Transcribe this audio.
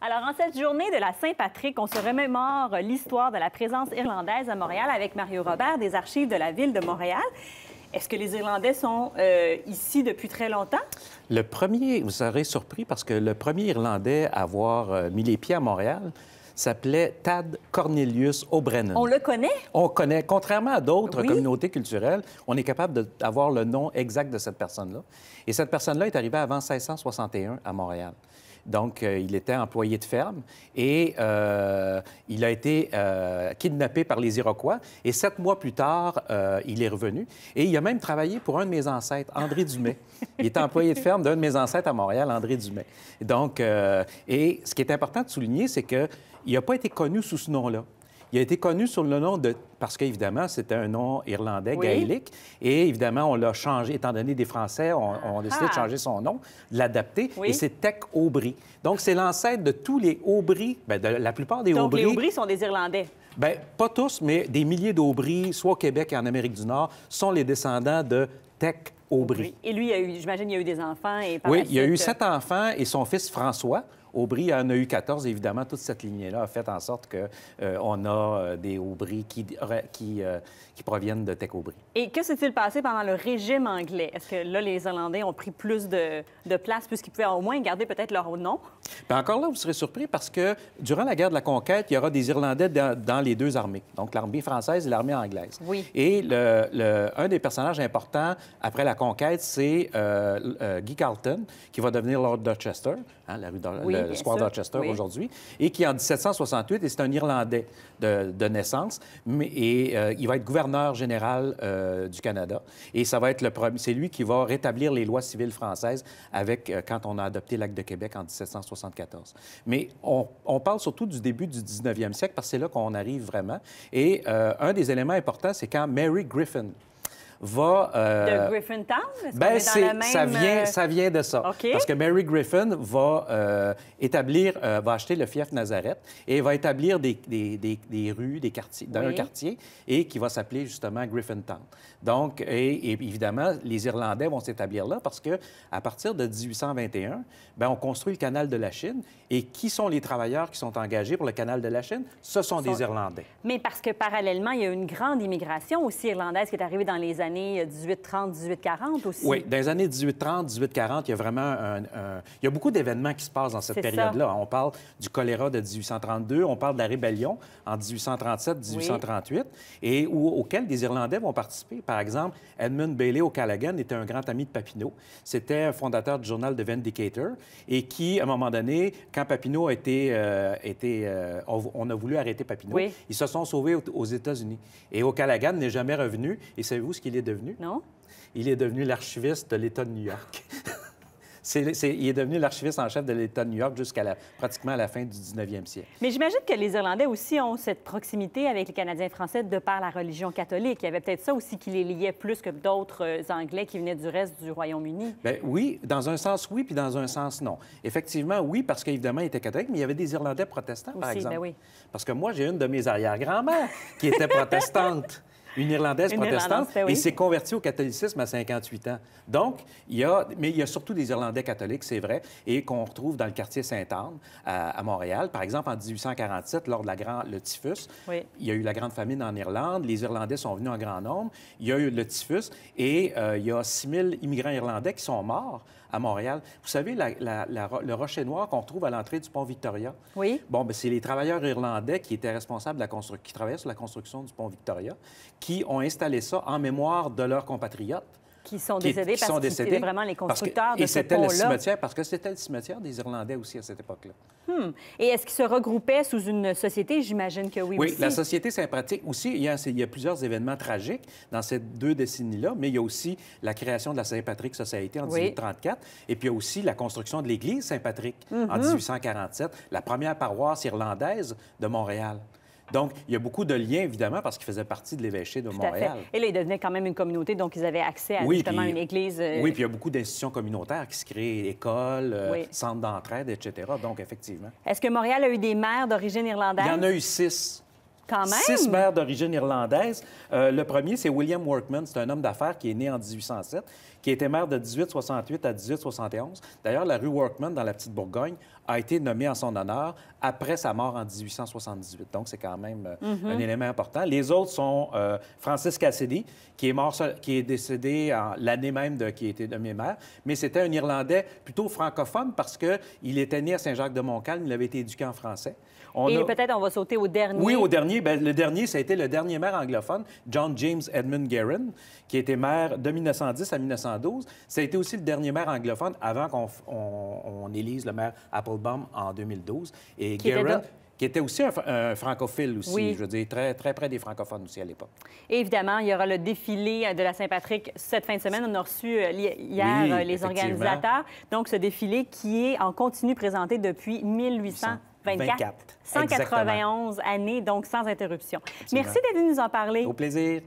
Alors, en cette journée de la Saint-Patrick, on se remémore l'histoire de la présence irlandaise à Montréal avec Mario Robert des archives de la ville de Montréal. Est-ce que les Irlandais sont euh, ici depuis très longtemps? Le premier, vous serez surpris parce que le premier Irlandais à avoir euh, mis les pieds à Montréal, s'appelait Tad Cornelius O'Brennan. On le connaît? On connaît. Contrairement à d'autres communautés culturelles, on est capable d'avoir le nom exact de cette personne-là. Et cette personne-là est arrivée avant 1661 à Montréal. Donc, euh, il était employé de ferme et euh, il a été euh, kidnappé par les Iroquois. Et sept mois plus tard, il est revenu. Et il a même travaillé pour un de mes ancêtres, André Dumais. Il était employé de ferme d'un de mes ancêtres à Montréal, André Dumais. Donc, et ce qui est important de souligner, c'est qu'il n'a pas été connu sous ce nom-là. Il a été connu sous le nom de... Parce qu'évidemment, c'était un nom irlandais, gaélique. Et évidemment, on l'a changé. Étant donné des Français, on, a décidé de ah. changer son nom, de l'adapter. Et c'est Tech Aubry. Donc, c'est l'ancêtre de tous les Aubry, ben, de la plupart des Donc, les Aubry sont des Irlandais. Bien, pas tous, mais des milliers d'Aubry, soit au Québec et en Amérique du Nord, sont les descendants de Tech Aubry. Et lui, j'imagine, il y a eu des enfants. Et par oui, il y a eu euh, sept enfants et son fils François. Aubry en a eu 14. Évidemment, toute cette lignée-là a fait en sorte qu'on euh, a euh, des Aubry qui, euh, qui, proviennent de Tech Aubry. Et que s'est-il passé pendant le régime anglais? Est-ce que là, les Irlandais ont pris plus de, de place puisqu'ils pouvaient au moins garder peut-être leur nom? Ben, encore là, vous serez surpris parce que durant la guerre de la conquête, il y aura des Irlandais dans, les deux armées, donc l'armée française et l'armée anglaise. Oui. Et un des personnages importants après la conquête, c'est Guy Carlton, qui va devenir Lord Dorchester, hein, la rue de, le euh, Square Dorchester aujourd'hui, et qui en 1768, et c'est un Irlandais de, naissance, mais, et euh, il va être gouverneur général euh, du Canada. Et ça va être le premier, c'est lui qui va rétablir les lois civiles françaises avec, quand on a adopté l'Acte de Québec en 1774. Mais on, on, parle surtout du début du 19e siècle, parce que c'est là qu'on arrive vraiment. Et un des éléments importants, c'est quand Mary Griffin, va... Euh, de ben, ça, vient, euh, ça vient de ça. Parce que Mary Griffin va euh, établir, va acheter le fief Nazareth et va établir des, des, des, des rues, des quartiers, dans un quartier, et qui va s'appeler justement Town Donc, et, évidemment, les Irlandais vont s'établir là parce que à partir de 1821, ben on construit le canal de la Chine. Et qui sont les travailleurs qui sont engagés pour le canal de la Chine? Ce sont, sont... des Irlandais. Mais parce que parallèlement, il y a une grande immigration aussi irlandaise qui est arrivée dans les années 1830-1840 euh, aussi. Oui, dans les années 1830-1840, il y a vraiment un, Il y a beaucoup d'événements qui se passent dans cette période-là. On parle du choléra de 1832, on parle de la rébellion en 1837-1838, et où, auquel des Irlandais vont participer. Par exemple, Edmund Bailey O'Callaghan était un grand ami de Papineau. C'était un fondateur du journal The Vindicator et qui, à un moment donné, quand Papineau a été... Euh, été euh, on a voulu arrêter Papineau, ils se sont sauvés aux États-Unis. Et O'Callaghan n'est jamais revenu. Et savez-vous ce qu'il est devenu? Non. Il est devenu l'archiviste de l'État de New York. il est devenu l'archiviste en chef de l'État de New York jusqu'à pratiquement la fin du 19e siècle. Mais j'imagine que les Irlandais aussi ont cette proximité avec les Canadiens français de par la religion catholique. Il y avait peut-être ça aussi qui les liait plus que d'autres euh, Anglais qui venaient du reste du Royaume-Uni. Ben oui, dans un sens oui, puis dans un sens non. Effectivement, oui, parce qu'évidemment, ils étaient catholiques, mais il y avait des Irlandais protestants, par ben exemple. oui. Parce que moi, j'ai une de mes arrière-grand-mères qui était protestante une Irlandaise protestante, ben et s'est convertie au catholicisme à 58 ans. Donc, il y a, mais il y a surtout des Irlandais catholiques, c'est vrai, et qu'on retrouve dans le quartier Sainte-Anne à, Montréal. Par exemple, en 1847, lors de la grande... le typhus, il y a eu la grande famine en Irlande. Les Irlandais sont venus en grand nombre. Il y a eu le typhus et euh, il y a 6000 immigrants irlandais qui sont morts à Montréal. Vous savez, le rocher noir qu'on trouve à l'entrée du pont Victoria. Oui. Bon, ben, c'est les travailleurs irlandais qui étaient responsables de la construction, qui travaillaient sur la construction du pont Victoria, qui ont installé ça en mémoire de leurs compatriotes. Qui sont décédés qui, parce qu'ils étaient vraiment les constructeurs de ce pont Et c'était le cimetière, parce que c'était le cimetière des Irlandais aussi à cette époque-là. Hmm. Et est-ce qu'ils se regroupaient sous une société? J'imagine que oui. Oui, la société Saint-Patrick aussi. Il y, a, plusieurs événements tragiques dans ces deux décennies-là, mais il y a aussi la création de la Saint-Patrick société en 1834, et puis il y a aussi la construction de l'église Saint-Patrick en 1847, mhm. la première paroisse irlandaise de Montréal. Donc, il y a beaucoup de liens, évidemment, parce qu'il faisait partie de l'évêché de Montréal. Et là, ils devenait quand même une communauté, donc ils avaient accès à justement une église. Euh, oui, puis il y a beaucoup d'institutions communautaires qui se créent, écoles, euh, centres d'entraide, etc. Donc, effectivement. Est-ce que Montréal a eu des maires d'origine irlandaise? Il y en a eu six. Quand même. Six maires d'origine irlandaise. Euh, le premier, c'est William Workman. C'est un homme d'affaires qui est né en 1807, qui était maire de 1868 à 1871. D'ailleurs, la rue Workman, dans la Petite Bourgogne, a été nommée en son honneur après sa mort en 1878. Donc, c'est quand même euh, mhm. un élément important. Les autres sont euh, Francis Cassidy, qui est, mort, qui est décédé l'année même de, qui était nommé maire, mais c'était un Irlandais plutôt francophone parce qu'il était né à Saint-Jacques-de-Montcalm, il avait été éduqué en français. On Et peut-être on va sauter au dernier. Oui, au dernier ben, le dernier, ça a été le dernier maire anglophone, John James Edmund Guerin, qui était maire de 1910 à 1912. Ça a été aussi le dernier maire anglophone avant qu'on on, élise le maire Applebaum en 2012. Et qui Guerin, qui était aussi un, francophile aussi, je veux dire, très, très près des francophones aussi à l'époque. évidemment, il y aura le défilé de la Saint-Patrick cette fin de semaine. On a reçu euh, hier euh, les organisateurs. Donc, ce défilé qui est en continu présenté depuis 1800. 24. 191 années, donc sans interruption. Merci d'être venu nous en parler. Au plaisir.